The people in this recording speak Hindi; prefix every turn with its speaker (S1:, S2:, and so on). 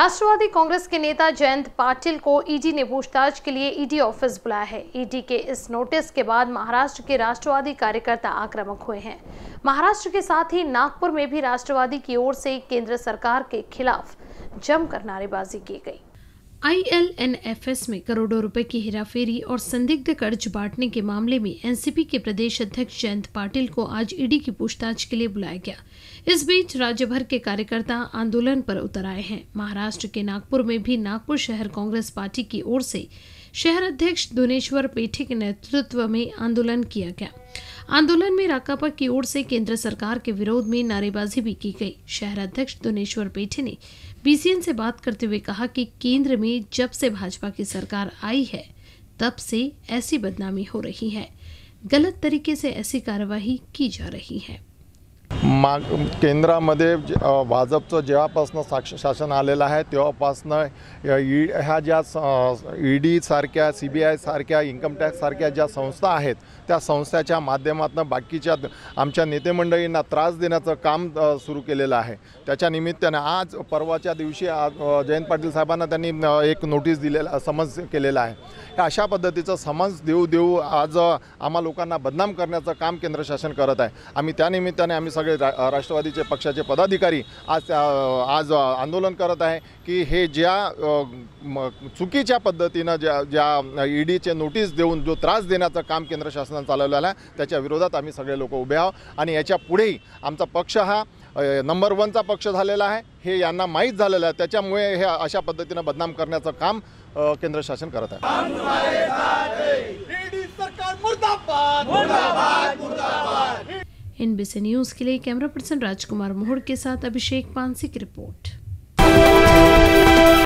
S1: राष्ट्रवादी कांग्रेस के नेता जयंत पाटिल को ईडी ने पूछताछ के लिए ईडी ऑफिस बुलाया है ईडी के इस नोटिस के बाद महाराष्ट्र के राष्ट्रवादी कार्यकर्ता आक्रामक हुए हैं महाराष्ट्र के साथ ही नागपुर में भी राष्ट्रवादी की ओर से केंद्र सरकार के खिलाफ जमकर नारेबाजी की गई आईएलएनएफएस में करोड़ों रुपए की हेराफेरी और संदिग्ध कर्ज बांटने के मामले में एनसीपी के प्रदेश अध्यक्ष जयंत पाटिल को आज ईडी e की पूछताछ के लिए बुलाया गया इस बीच राज्य भर के कार्यकर्ता आंदोलन पर उतर आए हैं महाराष्ट्र के नागपुर में भी नागपुर शहर कांग्रेस पार्टी की ओर से शहर अध्यक्ष दुनेश्वर पेठे के नेतृत्व में आंदोलन किया गया आंदोलन में राकापा की ओर से केंद्र सरकार के विरोध में नारेबाजी भी की गई शहर अध्यक्ष दुनेश्वर पेठे ने बीसीएन से बात करते हुए कहा कि केंद्र में जब से भाजपा की सरकार आई है तब से ऐसी बदनामी हो रही है गलत तरीके से ऐसी कार्यवाही की जा रही है
S2: माग केंद्रामध्ये भाजपचं जेव्हापासनं साक्ष शासन आलेलं आहे तेव्हापासनं ई ह्या ज्या ई डीसारख्या सी बी आयसारख्या इन्कम टॅक्ससारख्या ज्या संस्था आहेत त्या संस्थेच्या माध्यमातून बाकीच्या आमच्या नेतेमंडळींना त्रास देण्याचं काम सुरू केलेलं आहे त्याच्या निमित्तानं आज परवाच्या दिवशी आज जयंत पाटील साहेबांना त्यांनी एक नोटीस दिलेला समज केलेला आहे अशा पद्धतीचं समन्स देऊ देऊ आज आम्हा लोकांना बदनाम करण्याचं काम केंद्र शासन करत आहे आम्ही त्यानिमित्ताने आम्ही सगळे सगळे राष्ट्रवादीचे पक्षाचे पदाधिकारी आज आज आंदोलन करत आहे की हे ज्या चुकीच्या पद्धतीनं ज्या ज्या ईडीचे नोटीस देऊन जो त्रास देण्याचं काम केंद्र शासनानं चालवलेलं आहे त्याच्या विरोधात आम्ही सगळे लोक उभे आहोत आणि याच्या पुढेही आमचा पक्ष हा नंबर वनचा पक्ष झालेला आहे हे यांना माहीत झालेलं आहे त्याच्यामुळे हे अशा पद्धतीनं बदनाम करण्याचं काम केंद्र शासन करत आहे एनबीसी न्यूज़ के लिए
S1: कैमरा पर्सन राजकुमार मोहड़ के साथ अभिषेक पानसी की रिपोर्ट